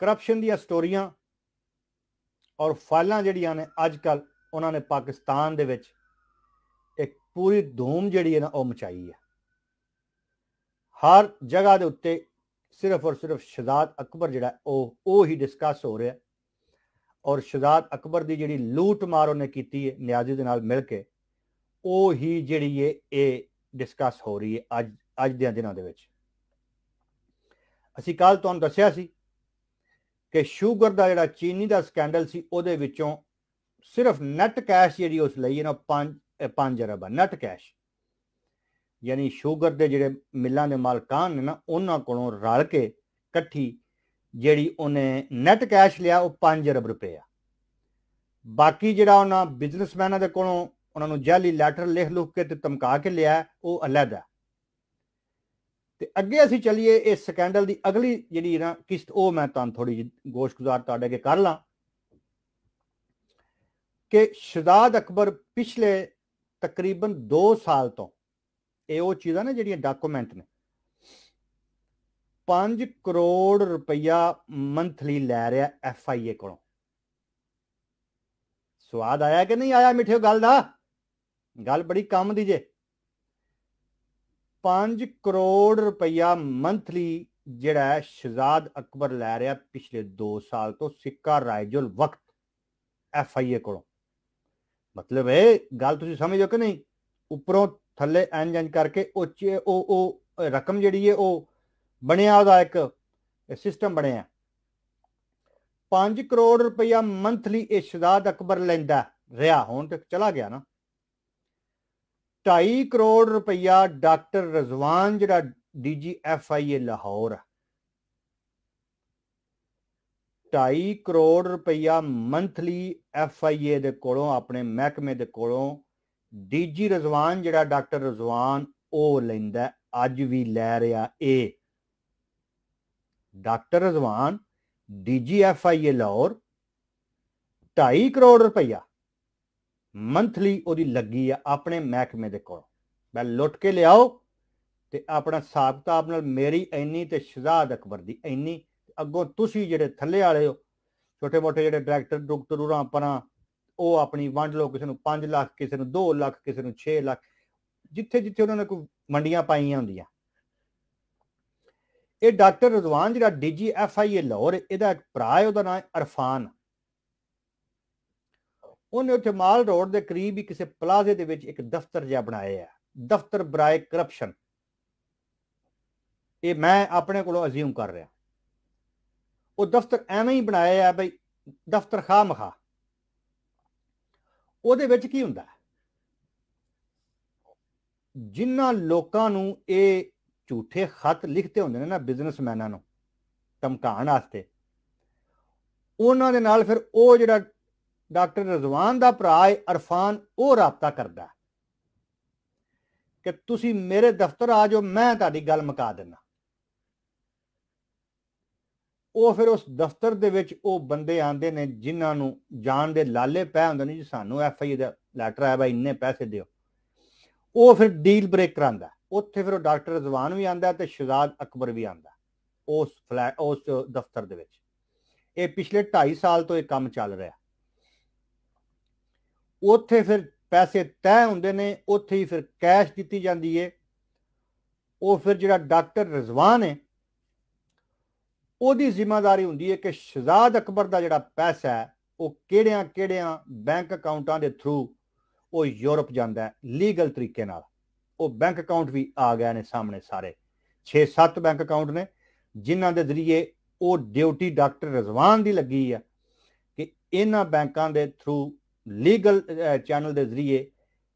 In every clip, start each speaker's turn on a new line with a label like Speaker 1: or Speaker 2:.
Speaker 1: corruption ਦੀਆਂ ਸਟੋਰੀਆਂ ਔਰ ਫਾਈਲਾਂ ਜਿਹੜੀਆਂ ਨੇ ਅੱਜ ਕੱਲ ਉਹਨਾਂ ਨੇ ਪਾਕਿਸਤਾਨ ਦੇ ਵਿੱਚ ਇੱਕ ਪੂਰੀ ਧੂਮ ਜਿਹੜੀ ਹੈ ਨਾ ਉਹ ਮਚਾਈ ਹੈ ਹਰ ਜਗ੍ਹਾ ਦੇ ਉੱਤੇ ਸਿਰਫ ਔਰ ਸਿਰਫ ਸ਼ਹਾਦਤ ਅਕਬਰ ਜਿਹੜਾ ਉਹ ਉਹ ਹੀ ਡਿਸਕਸ ਹੋ ਰਿਹਾ ਔਰ ਸ਼ਹਾਦਤ ਅਕਬਰ ਦੀ ਜਿਹੜੀ ਲੂਟ ਮਾਰ ਉਹਨੇ ਕੀਤੀ ਹੈ ਨਿਆਜ਼ੀ ਦੇ ਨਾਲ ਮਿਲ ਕੇ ਉਹ ਹੀ ਜਿਹੜੀ ਹੈ ਇਹ ਡਿਸਕਸ ਹੋ ਰਹੀ ਹੈ ਅੱਜ ਅੱਜ ਦੇ ਦਿਨਾਂ ਦੇ ਵਿੱਚ ਅਸੀਂ ਕੱਲ ਤੁਹਾਨੂੰ ਦੱਸਿਆ ਸੀ ਕਿ ਸ਼ੂਗਰ ਦਾ ਜਿਹੜਾ ਚੀਨੀ ਦਾ ਸਕੈਂਡਲ ਸੀ ਉਹਦੇ ਵਿੱਚੋਂ ਸਿਰਫ ਨੈਟ ਕੈਸ਼ ਜਿਹੜੀ ਉਸ ਲਈ ਇਹਨਾਂ 5 5 ਅਰਬ ਨੈਟ ਕੈਸ਼ ਯਾਨੀ ਸ਼ੂਗਰ ਦੇ ਜਿਹੜੇ ਮਿੱਲਾਂ ਦੇ ਮਾਲਕਾਂ ਨੇ ਨਾ ਉਹਨਾਂ ਕੋਲੋਂ ਰਲ ਕੇ ਇਕੱਠੀ ਜਿਹੜੀ ਉਹਨੇ ਨੈਟ ਕੈਸ਼ ਲਿਆ ਉਹ 5 ਅਰਬ ਰੁਪਏ ਆ ਬਾਕੀ ਜਿਹੜਾ ਉਹਨਾਂ ਬਿਜ਼ਨਸਮੈਨਾਂ ਦੇ ਕੋਲੋਂ ਉਹਨਾਂ ਨੂੰ ਜਾਲੀ ਲੈਟਰ ਲਿਖ ਲੁਖ ਕੇ ਤੇ ਧਮਕਾ ਕੇ ਲਿਆ ਉਹ ਅਲੱਗ ਆ ਤੇ ਅੱਗੇ ਅਸੀਂ ਚੱਲੀਏ ਇਸ ਸਕੈਂਡਲ ਦੀ ਅਗਲੀ ਜਿਹੜੀ ਨਾ ਕਿਸ਼ਤ ਉਹ ਮੈਂ ਤੁਹਾਨੂੰ ਥੋੜੀ ਜਿਹੀ ਗੁਜ਼ਾਰ ਤੁਹਾਡੇ ਅੱਗੇ ਕਰ ਲਾਂ ਕਿ ਸ਼ਹਜ਼ਾਦ ਅਕਬਰ ਪਿਛਲੇ ਤਕਰੀਬਨ 2 ਸਾਲ ਤੋਂ ਇਹ ਉਹ ਚੀਜ਼ਾਂ ਨੇ ਜਿਹੜੀਆਂ ਡਾਕੂਮੈਂਟ ਨੇ 5 ਕਰੋੜ ਰੁਪਇਆ ਮੰਥਲੀ ਲੈ ਰਿਹਾ ਐਫਆਈਏ ਕੋਲੋਂ ਸਵਾਦ ਆਇਆ ਕਿ ਨਹੀਂ ਆਇਆ ਮਿੱਠੇ ਗੱਲ ਦਾ ਗੱਲ ਬੜੀ ਕੰਮ ਦੀ ਜੇ 5 ਕਰੋੜ ਰੁਪਇਆ ਮੰਥਲੀ ਜਿਹੜਾ ਸ਼ਹਜ਼ਾਦ ਅਕਬਰ ਲੈ ਰਿਹਾ ਪਿਛਲੇ 2 ਸਾਲ ਤੋਂ ਸਿੱਕਾ ਰਾਇਜੁਲ ਵਕਤ ਐਫ ਆਈ ਏ ਕੋਲੋਂ ਮਤਲਬ ਇਹ ਗੱਲ ਤੁਸੀਂ ਸਮਝੋ ਕਿ ਨਹੀਂ ਉੱਪਰੋਂ ਥੱਲੇ ਐਂਜ ਐਂਜ ਕਰਕੇ ਉੱਚ ਉਹ ਉਹ ਰਕਮ ਜਿਹੜੀ ਹੈ ਉਹ ਬਣਿਆ ਉਹਦਾ ਇੱਕ ਸਿਸਟਮ ਬਣਿਆ 5 ਕਰੋੜ ਰੁਪਇਆ ਮੰਥਲੀ ਇਹ ਸ਼ਹਜ਼ਾਦ ਅਕਬਰ ਲੈਂਦਾ ਰਿਹਾ ਹੁਣ ਤੱਕ ਚਲਾ ਗਿਆ ਨਾ 2.5 ਕਰੋੜ ਰੁਪਇਆ ਡਾਕਟਰ ਰਜ਼ਵਾਨ ਜਿਹੜਾ ਡੀਜੀ ਐਫਆਈਏ ਲਾਹੌਰ ਆ 2.5 ਕਰੋੜ ਰੁਪਇਆ ਮੰਥਲੀ ਐਫਆਈਏ ਦੇ ਕੋਲੋਂ ਆਪਣੇ ਮਹਿਕਮੇ ਦੇ ਕੋਲੋਂ ਡੀਜੀ ਰਜ਼ਵਾਨ ਜਿਹੜਾ ਡਾਕਟਰ ਰਜ਼ਵਾਨ ਉਹ ਲੈਂਦਾ ਅੱਜ ਵੀ ਲੈ ਰਿਹਾ ਏ doctor Rizwan DG FIA Lahore 2.5 crore ਰੁਪਇਆ ਮੰਥਲੀ ਉਹਦੀ ਲੱਗੀ ਆ ਆਪਣੇ ਮਹਿਕਮੇ ਦੇ ਕੋਲ ਮੈਂ ਲੁੱਟ ਕੇ ਲਿਆਓ ਤੇ ਆਪਣਾ ਹਿਸਾਬ ਆਪ ਨਾਲ ਮੇਰੀ ਐਨੀ ਤੇ ਸ਼ਹਾਦ ਅਕਬਰ ਦੀ ਐਨੀ ਅੱਗੋਂ ਤੁਸੀਂ ਜਿਹੜੇ ਥੱਲੇ ਵਾਲੇ ਹੋ ਛੋਟੇ-ਮੋਟੇ ਜਿਹੜੇ ਡਾਇਰੈਕਟਰ ਡਾਕਟਰ ਉਰਾਂ ਪਰਾਂ ਉਹ ਆਪਣੀ ਵੰਡ ਲੋ ਕਿਸੇ ਨੂੰ 5 ਲੱਖ ਕਿਸੇ ਨੂੰ 2 ਲੱਖ ਕਿਸੇ ਨੂੰ 6 ਲੱਖ ਜਿੱਥੇ ਜਿੱਥੇ ਉਹਨਾਂ ਨੇ ਕੋਈ ਮੰਡੀਆਂ ਪਾਈਆਂ ਹੁੰਦੀਆਂ ਇਹ ਡਾਕਟਰ ਰਜ਼ਵਾਨ ਜਿਹੜਾ ਡੀਜੀ ਐਫਆਈਏ ਲਾਹੌਰ ਇਹਦਾ ਇੱਕ ਭਰਾ ਹੈ ਉਹਦਾ ਨਾਮ ਅਰਫਾਨ ਉਹਨੇ ਉੱਥੇ ਮਾਲ ਰੋਡ ਦੇ ਕਰੀਬ ਹੀ ਕਿਸੇ ਪਲਾਜ਼ੇ ਦੇ ਵਿੱਚ ਇੱਕ ਦਫ਼ਤਰ ਜਿਹਾ ਬਣਾਇਆ ਹੈ ਦਫ਼ਤਰ ਬਰਾਏ ਕਰਪਸ਼ਨ ਇਹ ਮੈਂ ਆਪਣੇ ਕੋਲੋਂ ਅਸਿਊਮ ਕਰ ਰਿਹਾ ਉਹ ਦਫ਼ਤਰ ਐਵੇਂ ਹੀ ਬਣਾਇਆ ਹੈ ਬਈ ਦਫ਼ਤਰ ਖਾਮਖਾ ਉਹਦੇ ਵਿੱਚ ਕੀ ਹੁੰਦਾ ਜਿਨ੍ਹਾਂ ਲੋਕਾਂ ਨੂੰ ਇਹ ਝੂਠੇ ਖਤ ਲਿਖਦੇ ਹੁੰਦੇ ਨੇ ਨਾ ਬਿਜ਼ਨਸਮੈਨਾਂ ਨੂੰ ਧਮਕਾਉਣ ਵਾਸਤੇ ਉਹਨਾਂ ਦੇ ਨਾਲ ਫਿਰ ਉਹ ਜਿਹੜਾ ਡਾਕਟਰ ਰਜ਼ਵਾਨ ਦਾ ਭਰਾ ਅਰਫਾਨ ਉਹ ਰਾਬਤਾ ਕਰਦਾ ਕਿ ਤੁਸੀਂ ਮੇਰੇ ਦਫ਼ਤਰ ਆ ਜਾਓ ਮੈਂ ਤੁਹਾਡੀ ਗੱਲ ਮੁਕਾ ਦਿੰਦਾ ਉਹ ਫਿਰ ਉਸ ਦਫ਼ਤਰ ਦੇ ਵਿੱਚ ਉਹ ਬੰਦੇ ਆਂਦੇ ਨੇ ਜਿਨ੍ਹਾਂ ਨੂੰ ਜਾਣ ਦੇ ਲਾਲੇ ਪੈ ਹੁੰਦੇ ਨੇ ਜੀ ਸਾਨੂੰ ਐਫ ਆਈ ਦਾ ਲੈਟਰ ਆਇਆ ਬਈ ਇੰਨੇ ਪੈਸੇ ਦਿਓ ਉਹ ਫਿਰ ਡੀਲ ਬ੍ਰੇਕ ਕਰਾਂਦਾ ਉੱਥੇ ਫਿਰ ਉਹ ਡਾਕਟਰ ਰਜ਼ਵਾਨ ਵੀ ਆਂਦਾ ਤੇ ਸ਼ਹਜ਼ਾਦ ਅਕਬਰ ਵੀ ਆਂਦਾ ਉਸ ਫਲੈਟ ਉਸ ਦਫ਼ਤਰ ਦੇ ਵਿੱਚ ਇਹ ਪਿਛਲੇ 2.5 ਸਾਲ ਤੋਂ ਇਹ ਕੰਮ ਚੱਲ ਰਿਹਾ ਉੱਥੇ ਫਿਰ ਪੈਸੇ ਤੈਅ ਹੁੰਦੇ ਨੇ ਉੱਥੇ ਹੀ ਫਿਰ ਕੈਸ਼ ਦਿੱਤੀ ਜਾਂਦੀ ਏ ਉਹ ਫਿਰ ਜਿਹੜਾ ਡਾਕਟਰ ਰਜ਼ਵਾਨ ਹੈ ਉਹਦੀ ਜ਼ਿੰਮੇਵਾਰੀ ਹੁੰਦੀ ਹੈ ਕਿ ਸ਼ਹਜ਼ਾਦ ਅਕਬਰ ਦਾ ਜਿਹੜਾ ਪੈਸਾ ਹੈ ਉਹ ਕਿਹੜਿਆਂ ਕਿਹੜਿਆਂ ਬੈਂਕ ਅਕਾਊਂਟਾਂ ਦੇ ਥਰੂ ਉਹ ਯੂਰਪ ਜਾਂਦਾ ਹੈ ਲੀਗਲ ਤਰੀਕੇ ਨਾਲ ਉਹ ਬੈਂਕ ਅਕਾਊਂਟ ਵੀ ਆ ਗਏ ਨੇ ਸਾਹਮਣੇ ਸਾਰੇ 6-7 ਬੈਂਕ ਅਕਾਊਂਟ ਨੇ ਜਿਨ੍ਹਾਂ ਦੇ ਜ਼ਰੀਏ ਉਹ ਡਿਊਟੀ ਡਾਕਟਰ ਰਜ਼ਵਾਨ ਦੀ ਲੱਗੀ ਆ ਕਿ ਇਹਨਾਂ ਬੈਂਕਾਂ ਦੇ ਥਰੂ ਲੀਗਲ ਚੈਨਲ ਦੇ ਜ਼ਰੀਏ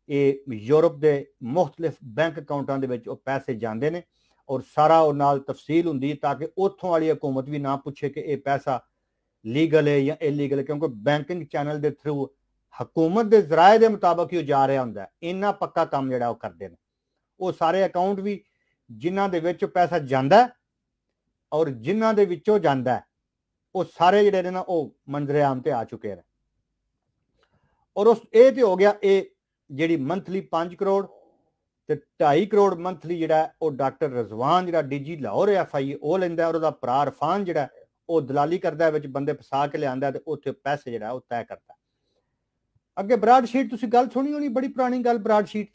Speaker 1: ਇਹ ਯੂਰਪ ਦੇ ਮੁxtਲਿਫ ਬੈਂਕ ਅਕਾਊਂਟਾਂ ਦੇ ਵਿੱਚ ਉਹ ਪੈਸੇ ਜਾਂਦੇ ਨੇ ਔਰ ਸਾਰਾ ਉਹ ਨਾਲ ਤਫਸੀਲ ਹੁੰਦੀ ਹੈ ਤਾਂ ਕਿ ਉੱਥੋਂ ਵਾਲੀ ਹਕੂਮਤ ਵੀ ਨਾ ਪੁੱਛੇ ਕਿ ਇਹ ਪੈਸਾ ਲੀਗਲ ਹੈ ਜਾਂ ਇਲੀਗਲ ਕਿਉਂਕਿ ਬੈਂਕਿੰਗ ਚੈਨਲ ਦੇ ਥਰੂ ਹਕੂਮਤ ਦੇ ਜ਼ਰਾਏ ਦੇ ਮੁਤਾਬਕ ਹੀ ਉਹ ਜਾ ਰਿਹਾ ਹੁੰਦਾ ਇੰਨਾ ਪੱਕਾ ਕੰਮ ਜਿਹੜਾ ਉਹ ਕਰਦੇ ਨੇ ਉਹ ਸਾਰੇ ਅਕਾਊਂਟ ਵੀ ਜਿਨ੍ਹਾਂ ਦੇ ਵਿੱਚ ਪੈਸਾ ਜਾਂਦਾ ਔਰ ਜਿਨ੍ਹਾਂ ਦੇ ਵਿੱਚੋਂ ਜਾਂਦਾ ਉਹ ਸਾਰੇ ਜਿਹੜੇ ਨੇ ਨਾ ਉਹ ਮੰਜ਼ਰੇ ਆਮ ਤੇ ਆ ਚੁੱਕੇ ਨੇ ਔਰ ਉਸ ਇਹ ਤੇ ਹੋ ਗਿਆ ਇਹ ਜਿਹੜੀ ਮੰਥਲੀ 5 ਕਰੋੜ ਤੇ 2.5 ਕਰੋੜ ਮੰਥਲੀ ਜਿਹੜਾ ਉਹ ਡਾਕਟਰ ਰਜ਼ਵਾਨ ਜਿਹੜਾ ਡੀਜੀ ਲਾਹੌਰ ਐਫਆਈ ਉਹ ਲੈਂਦਾ ਔਰ ਉਹਦਾ ਭਰਾ ਰਫਾਨ ਜਿਹੜਾ ਉਹ ਦਲਾਲੀ ਕਰਦਾ ਵਿੱਚ ਬੰਦੇ ਫਸਾ ਕੇ ਲਿਆਂਦਾ ਤੇ ਉੱਥੇ ਪੈਸੇ ਜਿਹੜਾ ਉਹ ਤੈਅ ਕਰਦਾ ਅੱਗੇ ਬਰਾਡ ਸ਼ੀਟ ਤੁਸੀਂ ਗੱਲ ਸੁਣੀ ਹੋਣੀ ਬੜੀ ਪੁਰਾਣੀ ਗੱਲ ਬਰਾਡ ਸ਼ੀਟ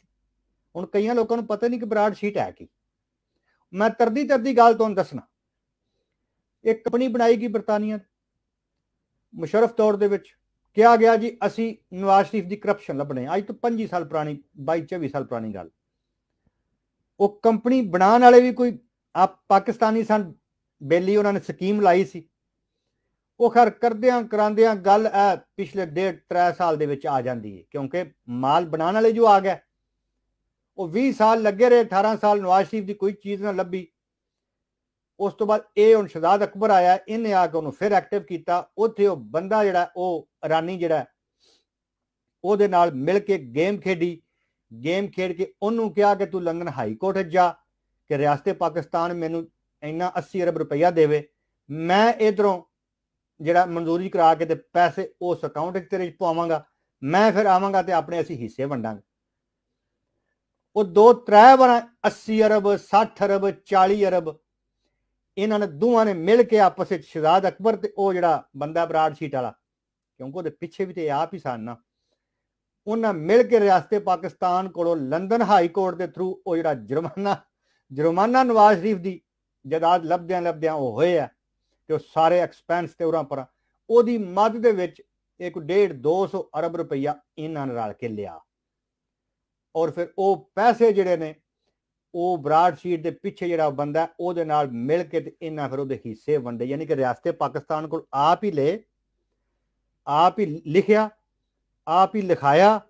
Speaker 1: ਹੁਣ ਕਈਆਂ ਲੋਕਾਂ ਨੂੰ ਪਤਾ ਨਹੀਂ ਕਿ ਬਰਾਡ ਸ਼ੀਟ ਹੈ ਕੀ ਮੈਂ ਤਰਦੀ ਤਰਦੀ ਗੱਲ ਤੁਹਾਨੂੰ ਦੱਸਣਾ ਇੱਕ ਕੰਪਨੀ ਬਣਾਈ ਗਈ ਬਰਤਾਨੀਆ ਮੁਸ਼ਰਫ ਤੌਰ ਦੇ ਵਿੱਚ ਕਿਹਾ ਗਿਆ ਜੀ ਅਸੀਂ ਨਵਾਜ਼ ਸ਼ਰੀਫ ਦੀ ਕਰਪਸ਼ਨ ਲੱਭਣੇ ਅੱਜ ਤੋਂ 25 ਸਾਲ ਪੁਰਾਣੀ 22 24 ਸਾਲ ਪੁਰਾਣੀ ਗੱਲ ਉਹ ਕੰਪਨੀ ਬਣਾਉਣ ਵਾਲੇ ਵੀ ਕੋਈ ਆ ਪਾਕਿਸਤਾਨੀ ਸਨ ਬੇਲੀ ਉਹਨਾਂ ਨੇ ਸਕੀਮ ਲਾਈ ਸੀ ਉਹ ਖਰ ਕਰਦਿਆਂ ਕਰਾਂਦਿਆਂ ਗੱਲ ਐ ਪਿਛਲੇ ਡੇਢ 3 ਸਾਲ ਦੇ ਵਿੱਚ ਆ ਜਾਂਦੀ ਹੈ ਕਿਉਂਕਿ ਮਾਲ ਬਣਾਉਣ ਵਾਲੇ ਜੋ ਆ ਗਿਆ ਉਹ 20 ਸਾਲ ਲੱਗੇ ਰਹੇ 18 ਸਾਲ ਨਵਾਜ਼ ਸ਼ਰੀਫ ਦੀ ਕੋਈ ਚੀਜ਼ ਨਾ ਲੱਭੀ ਉਸ ਤੋਂ ਬਾਅਦ ਇਹ ਹੁਣ ਸ਼ਹਜ਼ਾਦ ਅਕਬਰ ਆਇਆ ਇਹਨੇ ਆ ਕੇ ਉਹਨੂੰ ਫਿਰ ਐਕਟਿਵ ਕੀਤਾ ਉੱਥੇ ਉਹ ਬੰਦਾ ਜਿਹੜਾ ਉਹ ਰਾਨੀ ਜਿਹੜਾ ਉਹਦੇ ਨਾਲ ਮਿਲ ਕੇ ਗੇਮ ਖੇਡੀ ਗੇਮ ਖੇਡ ਕੇ ਉਹਨੂੰ ਕਿਹਾ ਕਿ ਤੂੰ ਲੰਡਨ ਹਾਈ ਕੋਰਟ ਜਾ ਕਿ ਰਿਆਸਤੇ ਪਾਕਿਸਤਾਨ ਮੈਨੂੰ ਇੰਨਾ 80 ਅਰਬ ਰੁਪਇਆ ਦੇਵੇ ਮੈਂ ਇਧਰੋਂ ਜਿਹੜਾ ਮਨਜ਼ੂਰੀ ਕਰਾ ਕੇ ਤੇ ਪੈਸੇ ਉਸ ਅਕਾਊਂਟ 'ਚ ਤੇਰੇ ਪਾਵਾਂਗਾ ਮੈਂ ਫਿਰ ਆਵਾਂਗਾ ਤੇ ਆਪਣੇ ਅਸੀਂ ਹਿੱਸੇ ਵੰਡਾਂਗੇ ਉਹ ਦੋ ਤਰੇ ਵਾਰ 80 ਅਰਬ 60 ਅਰਬ 40 ਅਰਬ ਇਹਨਾਂ ਨੇ ਦੋਵਾਂ ਨੇ ਮਿਲ ਕੇ ਆਪਸ ਵਿੱਚ ਸ਼ਹਜ਼ਾਦ ਅਕਬਰ ਤੇ ਉਹ ਜਿਹੜਾ ਬੰਦਾ ਬਰਾੜ ਸ਼ੀਟ ਵਾਲਾ ਕਿਉਂਕਿ ਉਹਦੇ ਪਿੱਛੇ ਵੀ ਤੇ ਆਪ ਹੀ ਸਨ ਨਾ ਉਹਨਾਂ ਮਿਲ ਕੇ ਰਿਆਸਤੇ ਪਾਕਿਸਤਾਨ ਕੋਲੋਂ ਲੰਡਨ ਹਾਈ ਕੋਰਟ ਦੇ ਥਰੂ ਉਹ ਜਿਹੜਾ ਜੁਰਮਾਨਾ ਜੁਰਮਾਨਾ ਨਵਾਜ਼ ਸ਼ਰੀਫ ਦੀ ਜਦਾਦ ਲੱਭਦਿਆਂ ਲੱਭਦਿਆਂ ਉਹ ਹੋਏ ਆ ਤੇ ਉਹ ਸਾਰੇ ਐਕਸਪੈਂਸ ਤੇ ਉਰਾਂ ਪਰ ਉਹਦੀ ਮਦਦ ਦੇ ਵਿੱਚ ਇੱਕ ਡੇਢ 200 ਅਰਬ ਰੁਪਈਆ ਇਹਨਾਂ ਨਾਲ ਰਲ ਕੇ ਲਿਆ ਔਰ ਫਿਰ ਉਹ ਪੈਸੇ ਜਿਹੜੇ ਨੇ ਉਹ ਬਰਾਡ ਸ਼ੀਟ ਦੇ ਪਿੱਛੇ ਜਿਹੜਾ ਬੰਦਾ ਉਹਦੇ ਨਾਲ ਮਿਲ ਕੇ ਤੇ ਇਹਨਾਂ ਫਿਰ ਉਹਦੇ ਹਿੱਸੇ ਵੰਡੇ ਯਾਨੀ ਕਿ ਰਿਆਸਤੇ ਪਾਕਿਸਤਾਨ ਕੋਲ ਆਪ ਹੀ ਲੈ ਆਪ ਹੀ ਲਿਖਿਆ ਆਪ ਹੀ ਲਿਖਾਇਆ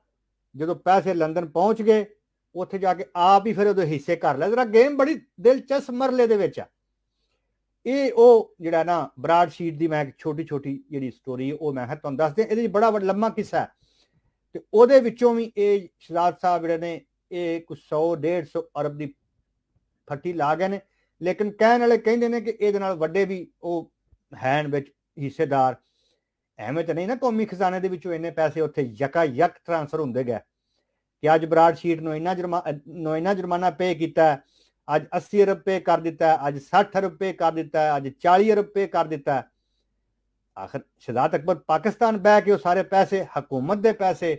Speaker 1: ਜਦੋਂ ਪੈਸੇ ਲੰਡਨ ਪਹੁੰਚ ਗਏ ਉੱਥੇ ਜਾ ਕੇ ਆਪ ਹੀ ਫਿਰ ਉਹਦੇ ਹਿੱਸੇ ਕਰ ਲਿਆ ਜਰਾ ਗੇਮ ਬੜੀ ਦਿਲਚਸਪ ਮਰਲੇ ਦੇ ਵਿੱਚ ਆ ਇਹ ਉਹ ਜਿਹੜਾ ਨਾ ਬਰਾਡ ਸ਼ੀਟ ਦੀ ਮੈਂ ਇੱਕ ਛੋਟੀ ਛੋਟੀ ਜਿਹੜੀ ਸਟੋਰੀ ਉਹ ਮੈਂ ਤੁਹਾਨੂੰ ਦੱਸ ਦਿਆਂ ਇਹਦੇ ਵਿੱਚ ਬੜਾ ਵੱਡਾ ਲੰਮਾ ਕਿੱਸਾ ਹੈ ਤੇ ਉਹਦੇ ਵਿੱਚੋਂ ਵੀ ਇਹ ਸ਼ਹਜ਼ਾਦ ਸਾਹਿਬ ਜਿਹੜੇ ਨੇ ਇਹ ਕੁ 100 150 ਅਰਬ ਦੀ ਫੱਟੀ ਲਾ ਗਏ ਨੇ ਲੇਕਿਨ ਕਹਿਣ ਵਾਲੇ ਕਹਿੰਦੇ ਨੇ ਕਿ ਇਹਦੇ ਨਾਲ ਵੱਡੇ ਵੀ ਉਹ ਹੈਨ ਵਿੱਚ ਹਿੱਸੇਦਾਰ ਐਵੇਂ ਤਾਂ ਨਹੀਂ ਨਾ ਕੌਮੀ ਖਜ਼ਾਨੇ ਦੇ ਵਿੱਚੋਂ ਇੰਨੇ ਪੈਸੇ ਉੱਥੇ ਯਕਾ ਯਕ ਟ੍ਰਾਂਸਫਰ ਹੁੰਦੇ ਗਏ ਕਿ ਅੱਜ ਬਰਾਡ ਸ਼ੀਟ ਨੂੰ ਇੰਨਾ ਜੁਰਮਾਨਾ ਨੂੰ ਇੰਨਾ ਜੁਰਮਾਨਾ ਪੇ ਕੀਤਾ ਅੱਜ 80 ਰੁਪਏ ਕਰ ਦਿੱਤਾ ਅੱਜ 60 ਰੁਪਏ ਕਰ ਦਿੱਤਾ ਅੱਜ 40 ਰੁਪਏ ਕਰ ਦਿੱਤਾ ਆਖਰ ਸ਼ਹਾਦਤ ਅਕਬਰ ਪਾਕਿਸਤਾਨ ਬੈ ਕੇ ਉਹ ਸਾਰੇ ਪੈਸੇ ਹਕੂਮਤ ਦੇ ਪੈਸੇ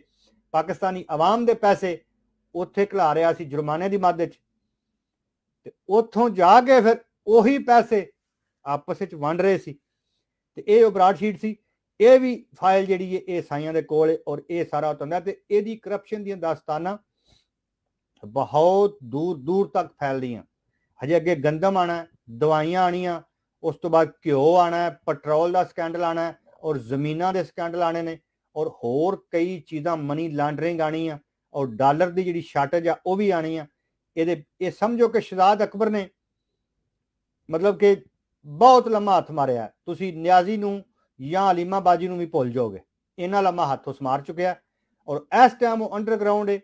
Speaker 1: ਪਾਕਿਸਤਾਨੀ ਆਵਾਮ ਦੇ ਪੈਸੇ ਉੱਥੇ ਖਲਾ ਰਿਆ ਸੀ ਜੁਰਮਾਨੇ ਦੀ ਮਦਦ ਚ ਤੇ ਉੱਥੋਂ ਜਾ ਕੇ ਫਿਰ ਉਹੀ ਪੈਸੇ ਆਪਸ ਵਿੱਚ ਵੰਡ ਰਹੇ ਸੀ ਤੇ ਇਹ ਉਹ ਸ਼ੀਟ ਸੀ ਇਹ ਵੀ ਫਾਈਲ ਜਿਹੜੀ ਹੈ ਇਹ ਸਾਈਆਂ ਦੇ ਕੋਲ ਔਰ ਇਹ ਸਾਰਾ ਹੁੰਦਾ ਤੇ ਇਹਦੀ ਕਰਪਸ਼ਨ ਦੀਆਂ ਦਾਸਤਾਨਾਂ ਬਹੁਤ ਦੂਰ ਦੂਰ ਤੱਕ ਫੈਲਦੀਆਂ ਹਜੇ ਅੱਗੇ ਗੰਦਮ ਆਣਾ ਦਵਾਈਆਂ ਆਣੀਆਂ ਉਸ ਤੋਂ ਬਾਅਦ ਘਿਓ ਆਣਾ ਪੈਟਰੋਲ ਦਾ ਸਕੈਂਡਲ ਆਣਾ ਔਰ ਜ਼ਮੀਨਾਂ ਦੇ ਸਕੈਂਡਲ ਆਣੇ ਨੇ ਔਰ ਹੋਰ ਕਈ ਚੀਜ਼ਾਂ ਮਨੀ ਲਾਂਡਰਿੰਗ ਆਣੀ ਆ ਔਰ ਡਾਲਰ ਦੀ ਜਿਹੜੀ ਸ਼ਾਰਟੇਜ ਆ ਉਹ ਵੀ ਆਣੀ ਆ ਇਹਦੇ ਇਹ ਸਮਝੋ ਕਿ ਸ਼ਹਾਦ ਅਕਬਰ ਨੇ ਮਤਲਬ ਕਿ ਬਹੁਤ ਲੰਮਾ ਹੱਥ ਮਾਰਿਆ ਤੁਸੀਂ ਨਿਆਜ਼ੀ ਨੂੰ ਜਾਂ ਅਲੀਮਾ ਬਾਜੀ ਨੂੰ ਵੀ ਭੁੱਲ ਜਾਓਗੇ ਇਹਨਾਂ ਲੰਮਾ ਹੱਥ ਉਸ ਮਾਰ ਚੁੱਕਿਆ ਔਰ ਇਸ ਟਾਈਮ ਉਹ ਅੰਡਰਗਰਾਉਂਡ ਹੈ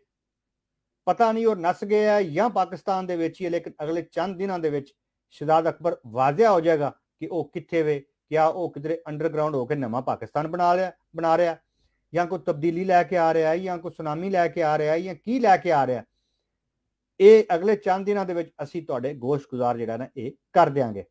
Speaker 1: ਪਤਾ ਨਹੀਂ ਉਹ ਨਸ ਗਿਆ ਜਾਂ ਪਾਕਿਸਤਾਨ ਦੇ ਵਿੱਚ ਹੀ ਹੈ ਲੇਕਿਨ ਅਗਲੇ ਚੰਦ ਦਿਨਾਂ ਦੇ ਵਿੱਚ ਸ਼ਹਾਦ ਅਕਬਰ ਵਾਜ਼ਿਆ ਹੋ ਜਾਏਗਾ ਕਿ ਉਹ ਕਿੱਥੇ ਵੇ ਕਿਆ ਉਹ ਕਿਧਰੇ ਅੰਡਰਗਰਾਉਂਡ ਹੋ ਕੇ ਨਵਾਂ ਪਾਕਿਸਤਾਨ ਬਣਾ ਲਿਆ ਬਣਾ ਰਿਹਾ ਜਾਂ ਕੋਈ ਤਬਦੀਲੀ ਲੈ ਕੇ ਆ ਰਿਹਾ ਹੈ ਜਾਂ ਕੋਈ ਸੁਨਾਮੀ ਲੈ ਕੇ ਆ ਰਿਹਾ ਹੈ ਜਾਂ ਕੀ ਲੈ ਕੇ ਆ ਰਿਹਾ ਇਹ ਅਗਲੇ ਚੰਦ ਦਿਨਾਂ ਦੇ ਵਿੱਚ ਅਸੀਂ ਤੁਹਾਡੇ ਗੋਸ਼ਗੁਜ਼ਾਰ ਜਿਹੜਾ ਨਾ ਇਹ ਕਰ ਦਿਆਂਗੇ